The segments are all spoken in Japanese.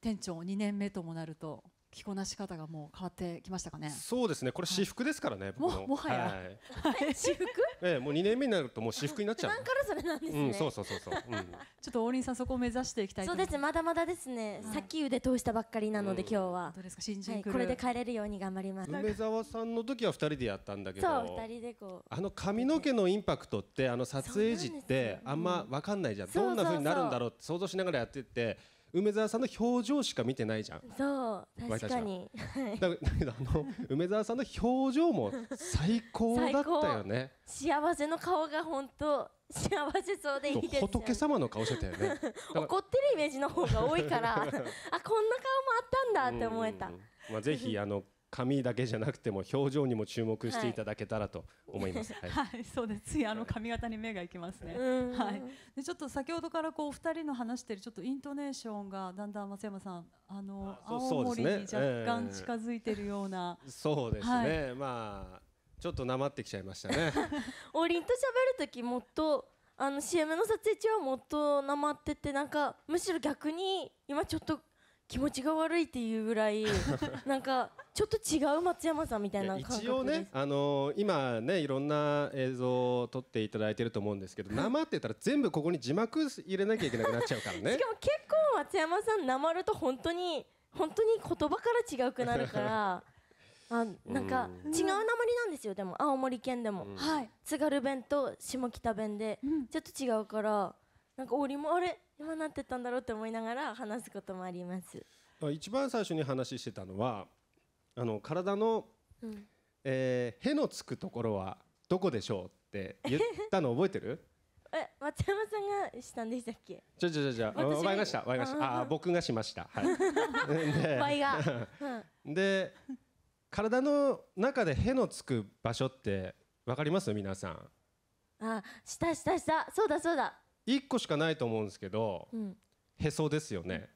店長2年目ともなると着こなし方がもう変わってきましたかね。そうですね。これ私服ですからね。はい、ももはや、はい、私服。ええ、もう2年目になるともう私服になっちゃう。なからそれなんですね。うん、そうそうそうそう。うん、ちょっと王林さんそこを目指していきたいそうです。まだまだですね。はい、さっき腕通したばっかりなので、今日は。どうですか新人、はい、これで帰れるように頑張ります。梅沢さんの時は2人でやったんだけど。そう人でこう。あの髪の毛のインパクトってあの撮影時ってあんまわかんないじゃん。どんな風になるんだろうって想像しながらやってて。梅沢さんの表情しか見てないじゃんそう確かにだけどあの梅沢さんの表情も最高だったよね幸せの顔が本当幸せそうでいいです仏様の顔してたよね怒ってるイメージの方が多いから あこんな顔もあったんだって思えた、まあ、ぜひあの髪だけじゃなくても表情にも注目していただけたらと思います。はい、はい、そうです。ついあの髪型に目がいきますね。はい。でちょっと先ほどからこうお二人の話してるちょっとイントネーションがだんだん松山さんあのあ青森に若干近づいてるような。そうですね。えーはい、まあちょっとなまってきちゃいましたね。オリンと喋る時もっとあの CM の撮影中はもっとなまっててなんかむしろ逆に今ちょっと気持ちが悪いっていうぐらい なんかちょっと違う松山さんみたいな一応ね、あのー、今ねいろんな映像を撮っていただいてると思うんですけど生って言ったら全部ここに字幕入れなきゃいけなくなっちゃうからねしかも結構松山さんなまると本当に本当に言葉から違うくなるから。あなんか違うなまりなんですよでも青森県でも、津軽弁と下北弁で、ちょっと違うからなんかオーもあれ今なってたんだろうって思いながら話すこともあります一番最初に話してたのはあの体の、うん、えー、へのつくところはどこでしょうって言ったの覚えてる え松山さんがしたんでしたっけじゃじゃじゃじゃわかりましたわかりましたああ僕がしましたはい でで体の中でへのつく場所ってわかります皆さんあしたしたしたそうだそうだ1個しかないと思うんですけど、うん、へそですよね、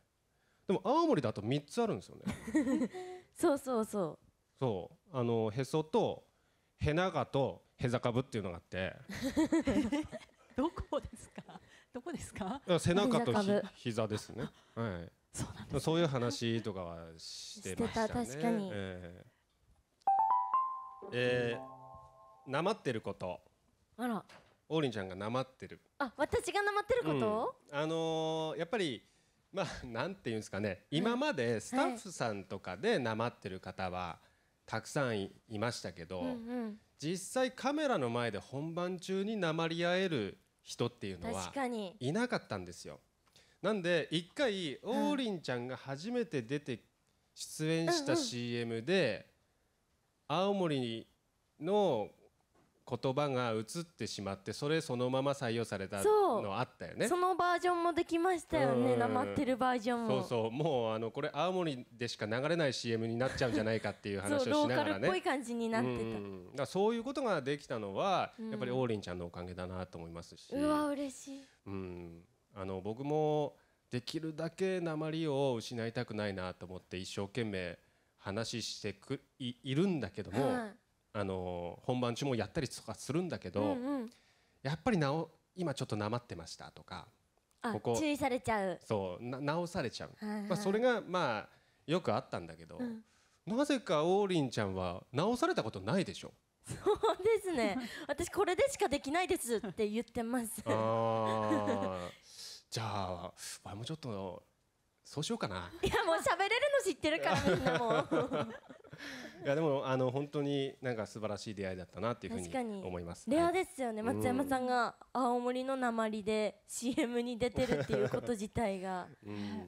でも青森だと3つあるんですよね そうそうそうそうあのへそとへながとへざかぶっていうのがあって どこですかどこですか背中とひ膝ですねはいそうなんです、そういう話とかはしてましたね確かにえー、えー、なまってることあら王林ちゃんがなまってるあ私がなまってること、うん、あのー、やっぱりまあなんていうんですかね今までスタッフさんとかでなまってる方はたくさんいましたけど、うんうん、実際カメラの前で本番中になまり合える人っていうのはいなかったんですよ。なんで一回王林ちゃんが初めて出て出演した CM で青森の言葉が移ってしまってそれそのまま採用されたのあったよねそのバージョンもできましたよねなまってるバージョンもそうそうもうあのこれ青森でしか流れない CM になっちゃうんじゃないかっていう話をしながらねローカルっぽい感じになってただそういうことができたのはやっぱり王林ちゃんのおかげだなと思いますしうわ嬉しいうんあの僕もできるだけ鉛を失いたくないなと思って一生懸命話してくいいるんだけども、はいあの本番中もやったりとかするんだけど、うんうん、やっぱりなお今ちょっとなまってましたとかここ注意されちゃうそうな直されちゃう、はいはい、まあ、それがまあよくあったんだけど、うん、なぜか王林ちゃんは直されたことないでしょそうですね 私これでしかできないですって言ってますじゃあ俺もちょっとそうしようかないやもう喋れるの知ってるからみんなも か素晴らしい出会いだったなっていうふうに思いますレアですよね、はい、松山さんが青森の鉛で CM に出てるっていうこと自体が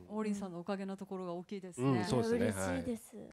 王林さんのおかげのところが大きいですね、うん、そうですね嬉しいです、はい